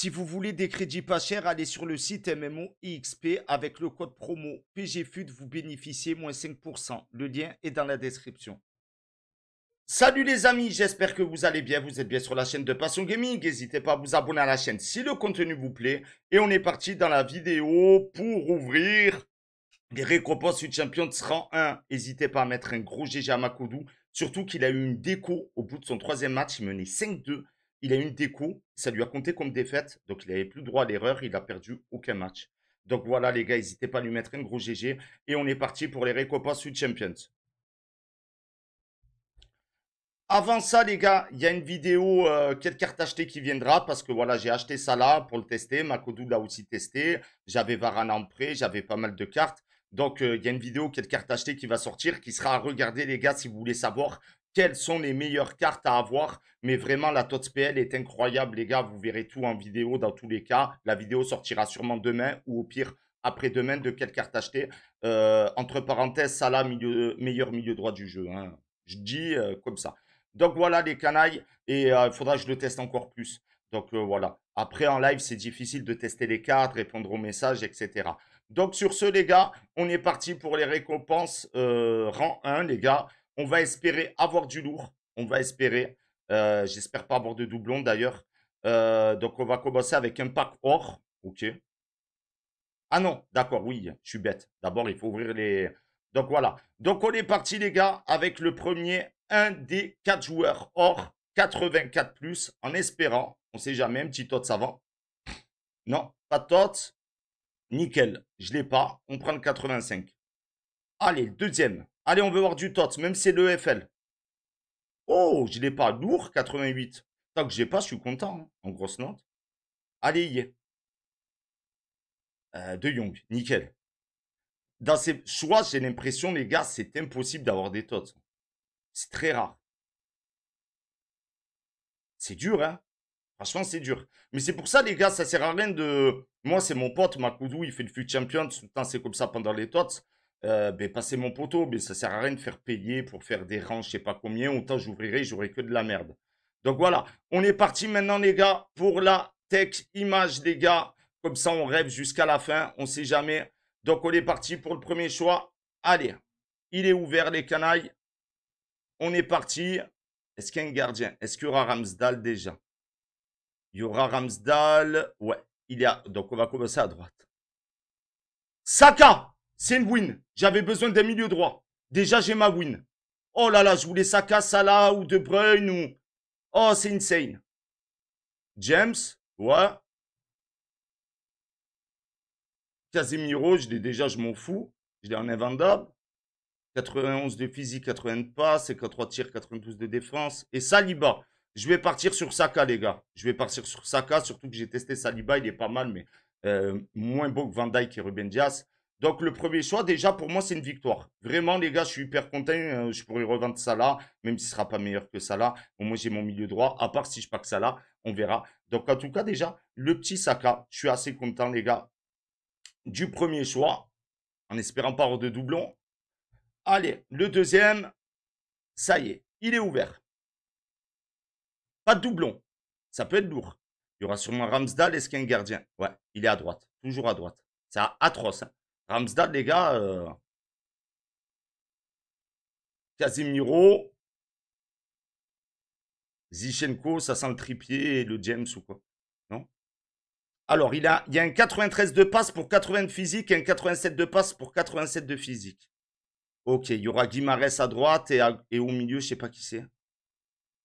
Si vous voulez des crédits pas chers, allez sur le site MMO avec le code promo PGFUD, vous bénéficiez moins 5%. Le lien est dans la description. Salut les amis, j'espère que vous allez bien, vous êtes bien sur la chaîne de Passion Gaming, n'hésitez pas à vous abonner à la chaîne si le contenu vous plaît. Et on est parti dans la vidéo pour ouvrir les récompenses du champion de rang 1. N'hésitez pas à mettre un gros GG à Makoudou, surtout qu'il a eu une déco au bout de son troisième match, il menait 5-2. Il a eu une déco, ça lui a compté comme défaite, donc il n'avait plus droit à l'erreur, il a perdu aucun match. Donc voilà les gars, n'hésitez pas à lui mettre un gros GG et on est parti pour les récompenses sud Champions. Avant ça les gars, il y a une vidéo euh, quelle carte acheter qui viendra parce que voilà j'ai acheté ça là pour le tester, Makodou l'a aussi testé, j'avais Varan en prêt, j'avais pas mal de cartes. Donc, euh, il y a une vidéo, quelle carte acheter qui va sortir, qui sera à regarder, les gars, si vous voulez savoir quelles sont les meilleures cartes à avoir. Mais vraiment, la TOTS PL est incroyable, les gars. Vous verrez tout en vidéo dans tous les cas. La vidéo sortira sûrement demain ou au pire après-demain de quelle carte acheter. Euh, entre parenthèses, ça, milieu, meilleur milieu droit du jeu. Hein. Je dis euh, comme ça. Donc voilà les canailles et euh, il faudra que je le teste encore plus. Donc voilà. Après en live, c'est difficile de tester les cartes, répondre aux messages, etc. Donc sur ce les gars, on est parti pour les récompenses rang 1 les gars. On va espérer avoir du lourd. On va espérer. Euh, j'espère pas avoir de doublons d'ailleurs. Euh, donc on va commencer avec un pack or. Ok. Ah non, d'accord, oui, je suis bête. D'abord, il faut ouvrir les... Donc voilà. Donc on est parti les gars avec le premier, un des quatre joueurs or 84 plus en espérant, on sait jamais, un petit tot savant. Non, pas de tot. Nickel, je l'ai pas. On prend le 85. Allez, deuxième. Allez, on veut voir du tot, même si c'est l'EFL. Oh, je l'ai pas. Lourd, 88. Tant que je n'ai pas, je suis content. Hein, en grosse note. Allez, y est. Euh, de Young, nickel. Dans ces choix, j'ai l'impression, les gars, c'est impossible d'avoir des tots. C'est très rare. C'est dur, hein Franchement, c'est dur. Mais c'est pour ça, les gars, ça sert à rien de. Moi, c'est mon pote, Makoudou, il fait le fut champion. Tout le temps, c'est comme ça pendant les tots. Euh, ben, passer mon poteau, mais ça sert à rien de faire payer pour faire des rangs, je sais pas combien, autant j'ouvrirai, j'aurai que de la merde. Donc voilà, on est parti maintenant les gars pour la tech image les gars. Comme ça on rêve jusqu'à la fin, on sait jamais. Donc on est parti pour le premier choix. Allez, il est ouvert les canailles. On est parti. Est-ce qu'il y a un gardien Est-ce qu'il y aura Ramsdal déjà Il y aura Ramsdal Ouais, il y a. Donc on va commencer à droite. Saka c'est une win. J'avais besoin d'un milieu droit. Déjà, j'ai ma win. Oh là là, je voulais Saka, Salah ou De Bruyne ou... Oh, c'est insane. James, ouais. Casemiro, je l'ai déjà, je m'en fous. Je l'ai en invendable. 91 de physique, 80 de passe, 3 tirs, 92 de défense. Et Saliba. Je vais partir sur Saka, les gars. Je vais partir sur Saka, surtout que j'ai testé Saliba. Il est pas mal, mais euh, moins beau que Van Dijk et Ruben Dias. Donc le premier choix, déjà pour moi, c'est une victoire. Vraiment, les gars, je suis hyper content. Euh, je pourrais revendre ça là, même ce ne sera pas meilleur que ça là. Au moins, j'ai mon milieu droit, à part si je pack ça là, on verra. Donc en tout cas, déjà, le petit Saka, je suis assez content, les gars, du premier choix, en espérant pas avoir de doublon. Allez, le deuxième, ça y est, il est ouvert. Pas de doublon, ça peut être lourd. Il y aura sûrement Ramsdale, est-ce qu'il y a un gardien Ouais, il est à droite, toujours à droite. C'est atroce. Hein. Ramsdale, les gars, euh, Casimiro, Zichenko, ça sent le tripier et le James ou quoi. Non Alors, il, a, il y a un 93 de passe pour 80 de physique et un 87 de passe pour 87 de physique. Ok, il y aura Guimarès à droite et, au milieu, je sais pas qui c'est.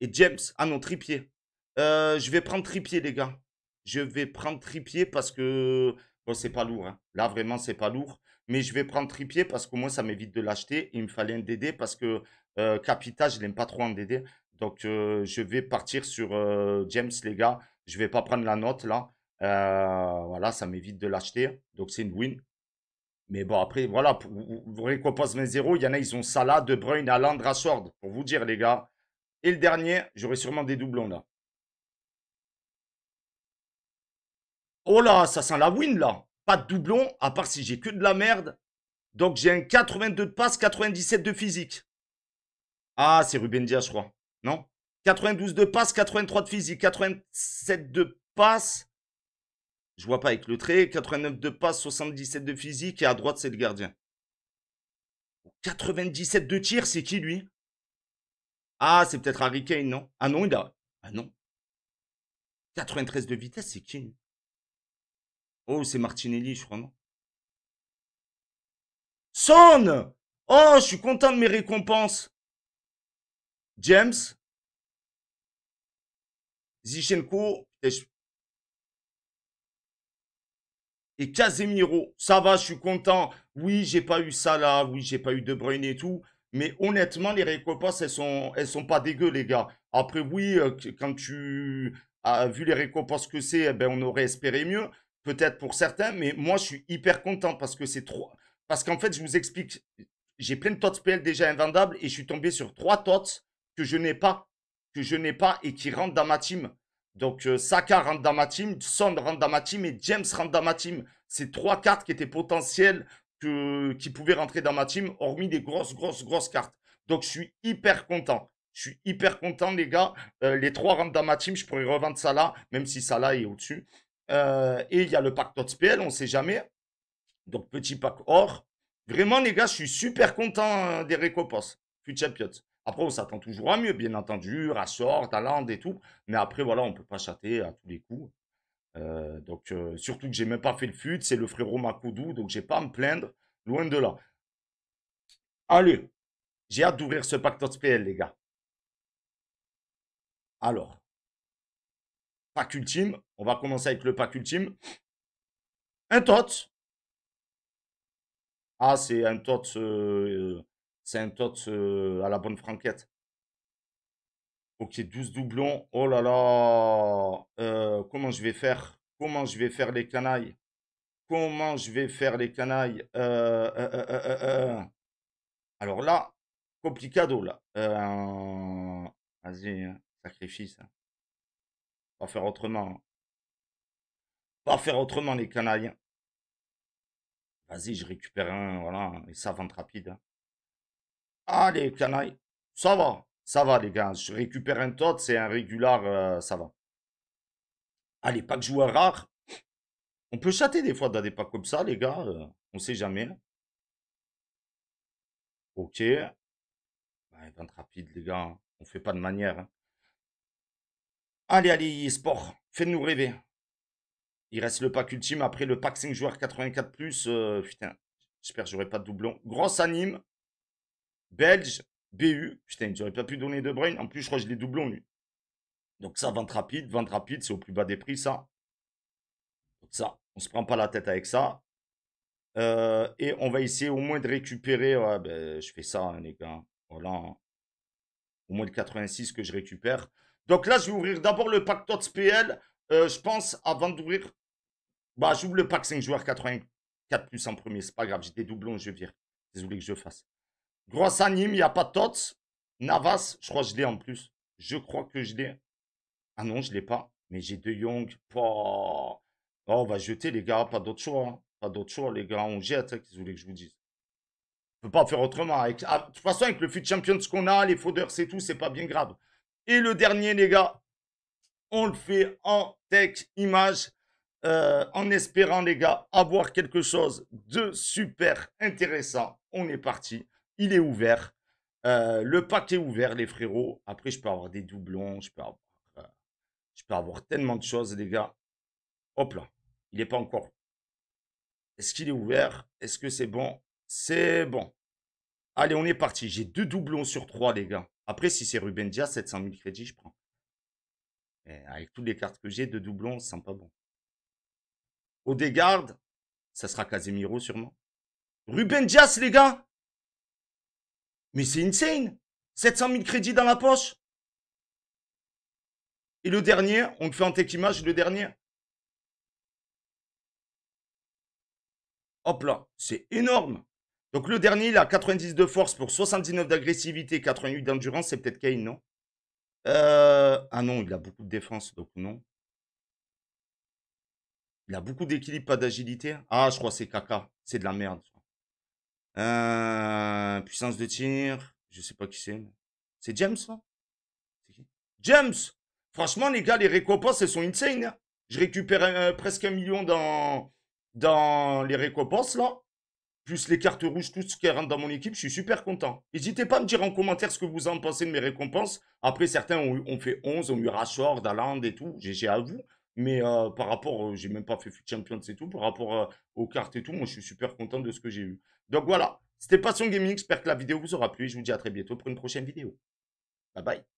Et James. Ah non, tripier. Euh, je vais prendre tripier, les gars. Je vais prendre tripier parce que Bon, c'est pas lourd. Hein. Là, vraiment, c'est pas lourd. Mais je vais prendre tripier parce qu'au moins, ça m'évite de l'acheter. Il me fallait un DD parce que euh, Capita, je l'aime pas trop en DD. Donc, euh, je vais partir sur euh, James, les gars. Je vais pas prendre la note là. voilà, ça m'évite de l'acheter. Donc, c'est une win. Mais bon, après, voilà, pour, vous récompensez mes 0 Il y en a, ils ont Salah, De Bruyne, à Rashford. Pour vous dire, les gars. Et le dernier, j'aurai sûrement des doublons là. Oh là, ça sent la win là. Pas de doublon, à part si j'ai que de la merde. Donc j'ai un 82 de passe, 97 de physique. Ah, c'est Ruben Diaz, je crois. Non 92 de passe, 83 de physique, 87 de passe. Je vois pas avec le trait. 89 de passe, 77 de physique. Et à droite, c'est le gardien. 97 de tir, c'est qui lui Ah, c'est peut-être Harry Kane, non Ah non, il a. Ah non. 93 de vitesse, c'est qui lui Oh, c'est Martinelli, je crois, non Son Oh, je suis content de mes récompenses. James. Zichenko. Et Casemiro. Ça va, je suis content. Oui, j'ai pas eu ça là. Oui, j'ai pas eu De Bruyne et tout. Mais honnêtement, les récompenses, elles sont, elles sont pas dégueu, les gars. Après, oui, euh, quand tu as vu les récompenses que c'est, eh ben, on aurait espéré mieux peut-être pour certains, mais moi, je suis hyper content parce que c'est trois. Parce qu'en fait, je vous explique, j'ai plein de TOTS PL déjà invendables et je suis tombé sur trois TOTS que je n'ai pas, que je n'ai pas et qui rentrent dans ma team. Donc, euh, Saka rentre dans ma team, Son rentre dans ma team et James rentre dans ma team. C'est trois cartes qui étaient potentielles que, qui pouvaient rentrer dans ma team, hormis des grosses, grosses, grosses cartes. Donc, je suis hyper content. Je suis hyper content, les gars. Euh, les trois rentrent dans ma team. Je pourrais revendre ça même si ça là est au-dessus. Euh, et il y a le pack Totspel, on ne sait jamais. Donc, petit pack or. Vraiment, les gars, je suis super content hein, des récompenses. Fut Champions. Après, on s'attend toujours à mieux, bien entendu, ressort, talent et tout. Mais après, voilà, on ne peut pas chater à tous les coups. Euh, donc, euh, surtout que j'ai même pas fait le fut, c'est le frérot Makoudou, donc j'ai pas à me plaindre, loin de là. Allez, j'ai hâte d'ouvrir ce pack PL, les gars. Alors, pack ultime. On va commencer avec le pack ultime. Un tot. Ah, c'est un tot. Euh, c'est un tot euh, à la bonne franquette. Ok, 12 doublons. Oh là là. Euh, comment je vais faire Comment je vais faire les canailles Comment je vais faire les canailles Alors là, complicado là. Vas-y, hein. sacrifice. Hein. Pas faire autrement. Hein. Pas faire autrement, les canailles. Hein. Vas-y, je récupère un, voilà, et ça vente rapide. Hein. Allez, ah, les canailles, ça va, ça va, les gars. Je récupère un tot, c'est un régular, euh, ça va. Allez, pas que joueurs rare. On peut chater des fois dans des packs comme ça, les gars. On euh, on sait jamais. Ok. Bah, vente rapide, les gars. On ne fait pas de manière. Allez, allez, sport, fais-nous rêver. Il reste le pack ultime. Après, le pack 5 joueurs 84+. Plus, euh, putain, j'espère que j'aurai pas de doublon. Grosse anime. Belge. BU. Putain, j'aurais pas pu donner De brain. En plus, je crois que je l'ai doublon, Donc ça, vente rapide. Vente rapide, c'est au plus bas des prix, ça. ça, on se prend pas la tête avec ça. Euh, et on va essayer au moins de récupérer. Ben, je fais ça, hein, les gars. Voilà. Au moins le 86 que je récupère. Donc là, je vais ouvrir d'abord le pack TOTS PL, euh, je pense, avant d'ouvrir. Bah, j'ouvre le pack 5 joueurs 84 plus en premier. C'est pas grave, j'ai des doublons, je vire. Désolé que je fasse. Grosse anime, il n'y a pas TOTS. Navas, je crois que je l'ai en plus. Je crois que je l'ai. Ah non, je l'ai pas. Mais j'ai deux Young. Oh. on va jeter, les gars. Pas d'autre choix. Hein. Pas d'autre choix, les gars. On jette. Désolé hein, que je vous dise On peut pas faire autrement. Avec... Ah, de toute façon, avec le champion ce qu'on a, les faudeurs, c'est tout. C'est pas bien grave. Et le dernier, les gars, on le fait en tech image, euh, en espérant, les gars, avoir quelque chose de super intéressant. On est parti. Il est ouvert. Euh, le pack est ouvert, les frérots. Après, je peux avoir des doublons. Je avoir, euh, je peux avoir tellement de choses, les gars. Hop là. Il n'est pas encore. Est-ce qu'il est ouvert Est-ce que c'est bon C'est bon. Allez, on est parti. J'ai deux doublons sur trois, les gars. Après, si c'est Ruben Diaz, 700 000 crédits, je prends. avec toutes les cartes que j'ai de doublons, ça sent pas bon. Au dégarde, ça sera Casemiro sûrement. Ruben Dias, les gars Mais c'est insane 700 000 crédits dans la poche Et le dernier, on le fait en tech image, le dernier. Hop là, c'est énorme donc le dernier, il a 90 de force pour 79 d'agressivité, 88 d'endurance. C'est peut-être Kane, non euh, Ah non, il a beaucoup de défense, donc non. Il a beaucoup d'équilibre, pas d'agilité. Ah, je crois que c'est Kaka. C'est de la merde. Euh, puissance de tir. Je sais pas qui c'est. C'est James, qui James Franchement, les gars, les récompenses, elles sont insane. Hein. Je récupère euh, presque un million dans, dans les récompenses, là plus les cartes rouges, tout ce qui rentre dans mon équipe, je suis super content. N'hésitez pas à me dire en commentaire ce que vous en pensez de mes récompenses. Après, certains ont, fait 11, ont eu Rashford, dalande et tout, J'ai à vous. Mais euh, par rapport, je euh, j'ai même pas fait champion de c'est tout, par rapport euh, aux cartes et tout, moi je suis super content de ce que j'ai eu. Donc voilà, c'était Passion Gaming, j'espère que la vidéo vous aura plu et je vous dis à très bientôt pour une prochaine vidéo. Bye bye.